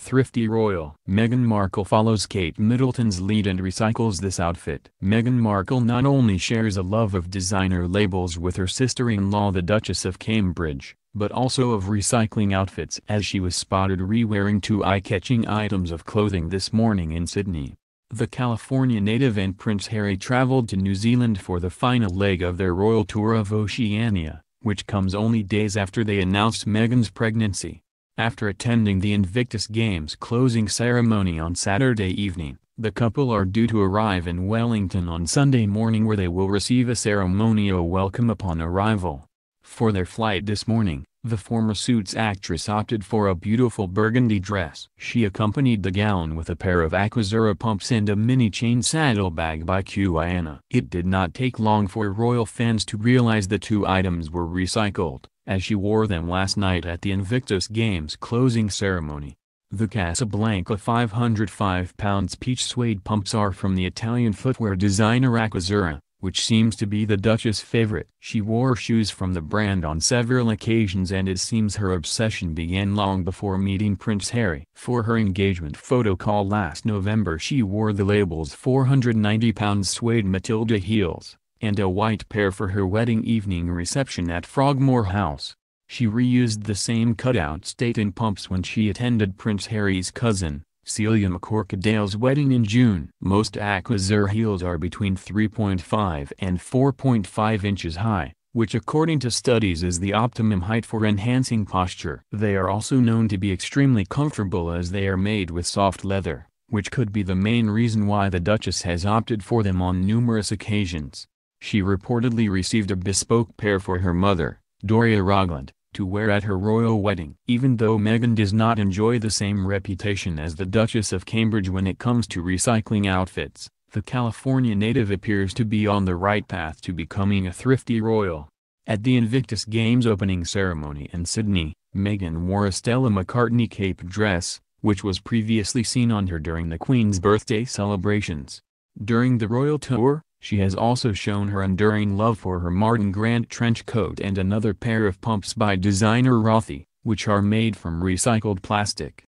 Thrifty Royal. Meghan Markle follows Kate Middleton's lead and recycles this outfit. Meghan Markle not only shares a love of designer labels with her sister-in-law the Duchess of Cambridge, but also of recycling outfits as she was spotted re-wearing two eye-catching items of clothing this morning in Sydney. The California native and Prince Harry traveled to New Zealand for the final leg of their royal tour of Oceania, which comes only days after they announced Meghan's pregnancy. After attending the Invictus Games closing ceremony on Saturday evening, the couple are due to arrive in Wellington on Sunday morning where they will receive a ceremonial welcome upon arrival. For their flight this morning, the former Suits actress opted for a beautiful burgundy dress. She accompanied the gown with a pair of Aquazura pumps and a mini chain saddlebag by Qiana. It did not take long for royal fans to realize the two items were recycled as she wore them last night at the Invictus Games closing ceremony. The Casablanca 505-pounds peach suede pumps are from the Italian footwear designer Acquazura, which seems to be the Duchess' favorite. She wore shoes from the brand on several occasions and it seems her obsession began long before meeting Prince Harry. For her engagement photo call last November she wore the label's 490-pound suede Matilda heels and a white pair for her wedding evening reception at Frogmore House. She reused the same cutout state-in pumps when she attended Prince Harry's cousin, Celia McCorkadale's wedding in June. Most Aquazur heels are between 3.5 and 4.5 inches high, which according to studies is the optimum height for enhancing posture. They are also known to be extremely comfortable as they are made with soft leather, which could be the main reason why the Duchess has opted for them on numerous occasions. She reportedly received a bespoke pair for her mother, Doria Rogland, to wear at her royal wedding. Even though Meghan does not enjoy the same reputation as the Duchess of Cambridge when it comes to recycling outfits, the California native appears to be on the right path to becoming a thrifty royal. At the Invictus Games opening ceremony in Sydney, Meghan wore a Stella McCartney cape dress, which was previously seen on her during the Queen's birthday celebrations. During the royal tour, she has also shown her enduring love for her Martin Grant trench coat and another pair of pumps by designer Rothy, which are made from recycled plastic.